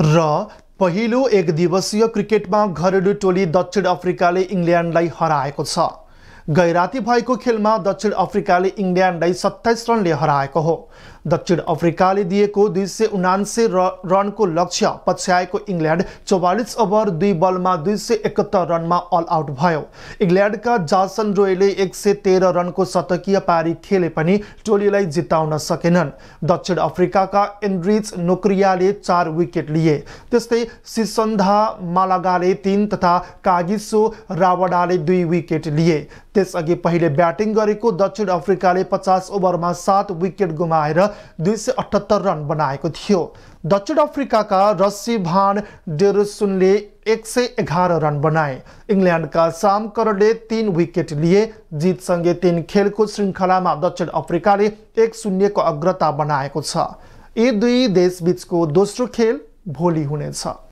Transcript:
र पहिलो एक दिवसीय क्रिकेटमा घरेलु टोली दक्षिण अफ्रिकाले इङ्ल्यान्डलाई हराएको छ गैराती भएको खेलमा दक्षिण अफ्रिकाले इङ्ल्यान्डलाई सत्ताइस रनले हराएको हो दक्षिण अफ्रिकाले दिएको दुई सय उनान्से रनको लक्ष्य पछ्याएको इङ्ल्यान्ड चौवालिस ओभर दुई बलमा दुई सय एकहत्तर रनमा अल आउट भयो इङ्ल्यान्डका जासन रोयले एक सय तेह्र रनको शतकीय पारी खेले पनि टोलीलाई जिताउन सकेनन् दक्षिण अफ्रिकाका एन्ड्रिज नोक्रियाले चार विकेट लिए त्यस्तै सिसन्धा मालागाले तिन तथा कागिसो रावडाले दुई विकेट लिए त्यसअघि पहिले ब्याटिङ गरेको दक्षिण अफ्रिकाले पचास ओभरमा सात विकेट गुमाएर दुई सय अठहत्तर रन बनाएको थियो दक्षिण अफ्रिकाका रस्सी भान डेरोसुनले एक सय एघार रन बनाए इङ्ल्यान्डका साम करले तीन विकेट लिए जितसँगै तीन खेलको श्रृङ्खलामा दक्षिण अफ्रिकाले एक शून्यको अग्रता बनाएको छ यी दुई देशबीचको दोस्रो खेल भोलि हुनेछ